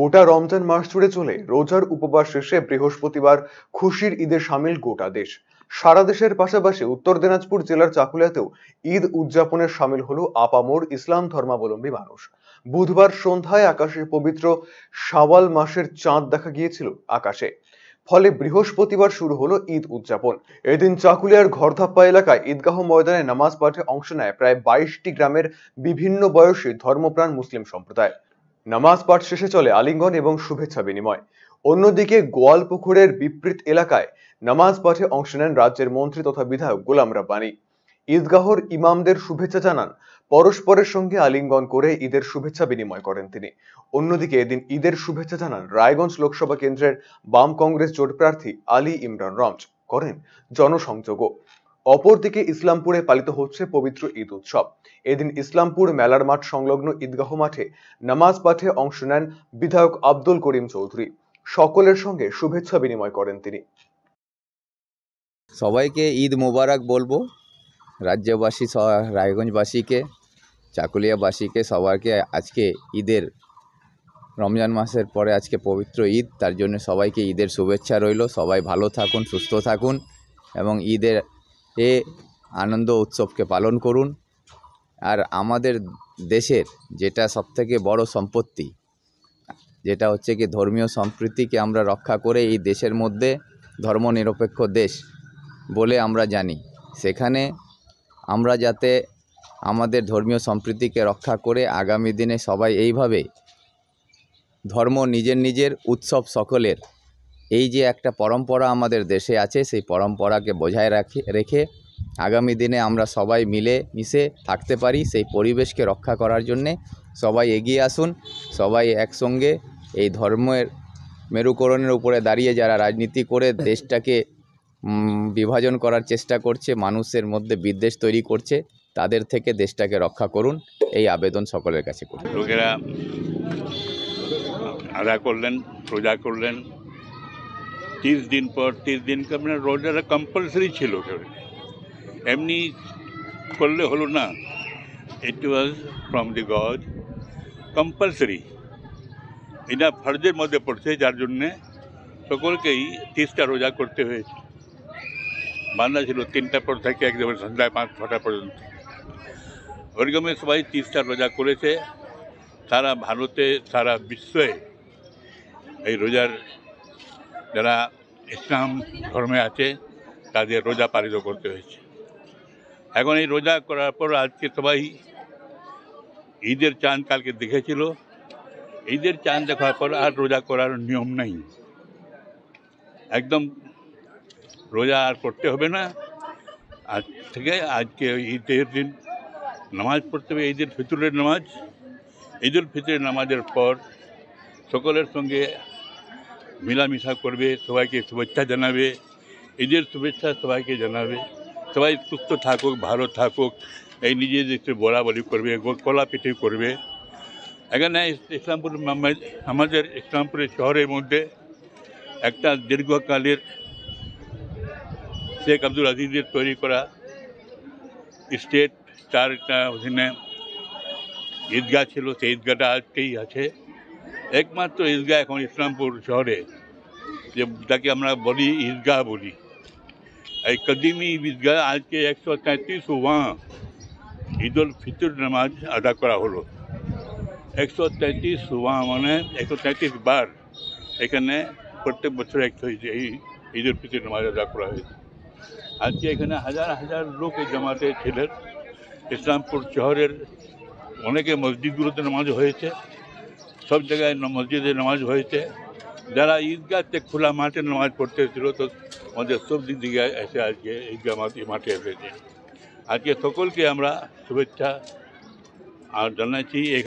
গোটা রমজান মাস জুড়ে চলে রোজার উপবাস শেষে বৃহস্পতিবার খুশির ঈদে সামিল গোটা দেশ সারা দেশের পাশাপাশি উত্তর দিনাজপুর জেলার চাকুলিয়াতেও ঈদ উদযাপনের সামিল হল আপামোর ইসলাম ধর্মাবলম্বী মানুষ বুধবার সন্ধ্যায় আকাশে পবিত্র সাওয়াল মাসের চাঁদ দেখা গিয়েছিল আকাশে ফলে বৃহস্পতিবার শুরু হলো ঈদ উদযাপন এদিন চাকুলিয়ার ঘরধাপ্পা এলাকায় ঈদগাহ ময়দানে নামাজ পাঠে অংশ নেয় প্রায় বাইশটি গ্রামের বিভিন্ন বয়সী ধর্মপ্রাণ মুসলিম সম্প্রদায় নামাজ পাঠ শেষে চলে আলিঙ্গন এবং শুভেচ্ছা বিনিময় অন্যদিকে গোয়ালপুকুরের বিপরীত এলাকায় নামাজ পাঠে অংশ নেন রাজ্যের মন্ত্রী তথা বিধায়ক গোলাম রাব্বানি ঈদগাহর ইমামদের শুভেচ্ছা জানান পরস্পরের সঙ্গে আলিঙ্গন করে ঈদের শুভেচ্ছা বিনিময় করেন তিনি অন্যদিকে এদিন ঈদের শুভেচ্ছা জানান রায়গঞ্জ লোকসভা কেন্দ্রের বাম কংগ্রেস জোট প্রার্থী আলী ইমরান রমজ করেন জনসংযোগও অপরদিকে ইসলামপুরে পালিত হচ্ছে পবিত্র ঈদ উৎসব এদিন ইসলামপুর মেলার মাঠ সংলগ্ন ঈদগাহ মাঠে নামাজ পাঠে অংশ নেন বিধায়ক আব্দুল করিম চৌধুরী সকলের সঙ্গে শুভেচ্ছা বিনিময় করেন তিনি সবাইকে ঈদ মোবারক বলবো রাজ্যবাসী রায়গঞ্জবাসীকে চাকুলিয়াবাসীকে সবাইকে আজকে ঈদের রমজান মাসের পরে আজকে পবিত্র ঈদ তার জন্য সবাইকে ঈদের শুভেচ্ছা রইল সবাই ভালো থাকুন সুস্থ থাকুন এবং ঈদের এ আনন্দ উৎসবকে পালন করুন আর আমাদের দেশের যেটা সবথেকে বড় সম্পত্তি যেটা হচ্ছে কি ধর্মীয় সম্প্রীতিকে আমরা রক্ষা করে এই দেশের মধ্যে ধর্মনিরপেক্ষ দেশ বলে আমরা জানি সেখানে আমরা যাতে আমাদের ধর্মীয় সম্প্রীতিকে রক্ষা করে আগামী দিনে সবাই এইভাবে ধর্ম নিজের নিজের উৎসব সকলের এই যে একটা পরম্পরা আমাদের দেশে আছে সেই পরম্পরাকে বজায় রাখি রেখে আগামী দিনে আমরা সবাই মিলে মিশে থাকতে পারি সেই পরিবেশকে রক্ষা করার জন্যে সবাই এগিয়ে আসুন সবাই একসঙ্গে এই ধর্মের মেরুকরণের উপরে দাঁড়িয়ে যারা রাজনীতি করে দেশটাকে বিভাজন করার চেষ্টা করছে মানুষের মধ্যে বিদ্বেষ তৈরি করছে তাদের থেকে দেশটাকে রক্ষা করুন এই আবেদন সকলের কাছে করুন লোকেরা আদা করলেন প্রজা করলেন ત્રીસ দিন পর ત્રીસ দিন মানে রোজাটা কম্পালসারি ছিল এমনি করলে হলো না it was from the God compulsory এটা ফার্জের মধ্যে পড়ছে যার জন্যে সকলকেই তিরিশটা রোজা করতে হয়েছে বান্দা ছিল তিনটা পর থেকে একদম সন্ধ্যায় পাঁচ ছটা পর্যন্ত ওরকমে সবাই তিরিশটা রোজা করেছে সারা ভারতে সারা বিশ্বে এই রোজার যারা ইসলাম ধর্মে আছে তাদের রোজা পালিত করতে হয়েছে এখন এই রোজা করার পর আজকে সবাই ঈদের চাঁদ কালকে দেখেছিল ঈদের চাঁদ দেখার পর আর রোজা করার নিয়ম নেই একদম রোজা আর করতে হবে না আজ থেকে আজকে ঈদের দিন নামাজ পড়তে হবে ঈদের ফিতরের নামাজ ঈদুল ফিতরের নামাজের পর সকলের সঙ্গে মেলামেশা করবে সবাইকে শুভেচ্ছা জানাবে ঈদের শুভেচ্ছা সবাইকে জানাবে সবাই সুস্থ থাকুক ভালো থাকুক এই নিজে একটু বলাবলি করবে কলা পিঠে করবে এখানে ইসলামপুর আমাদের ইসলামপুরের শহরের মধ্যে একটা দীর্ঘকালের শেখ আব্দুল আজিজের তৈরি করা স্টেট তার অধীনে ঈদগাহ ছিল সেই ঈদগাহটা আজকেই আছে একমাত্র ঈদগাহ এখন ইসলামপুর শহরে যে যাকে আমরা বলি ঈদগাহ বলি এই কদিমি ঈদগাহ আজকে একশো তেঁত্রিশ ওয়া ঈদ উল ফিতর নামাজ আদা করা হলো একশো তেঁত্রিশ ওয়া মানে একশো তেঁত্রিশ বার এখানে প্রত্যেক বছর একশো এই ঈদ উল ফিতর নামাজ আদা করা হয়েছে আজকে এখানে হাজার হাজার লোক এই জামাতে ছিলেন ইসলামপুর শহরের অনেকে মসজিদগুলোতে নামাজ হয়েছে সব জায়গায় মসজিদে নামাজ হয়েছে যারা ঈদগাহতে খোলা মাঠে নামাজ পড়তে ছিল তো আমাদের সব দিক দিকে এসে আজকে ঈদগাহ মাঠে এসেছে আজকে সকলকে আমরা শুভেচ্ছা আর জানাচ্ছি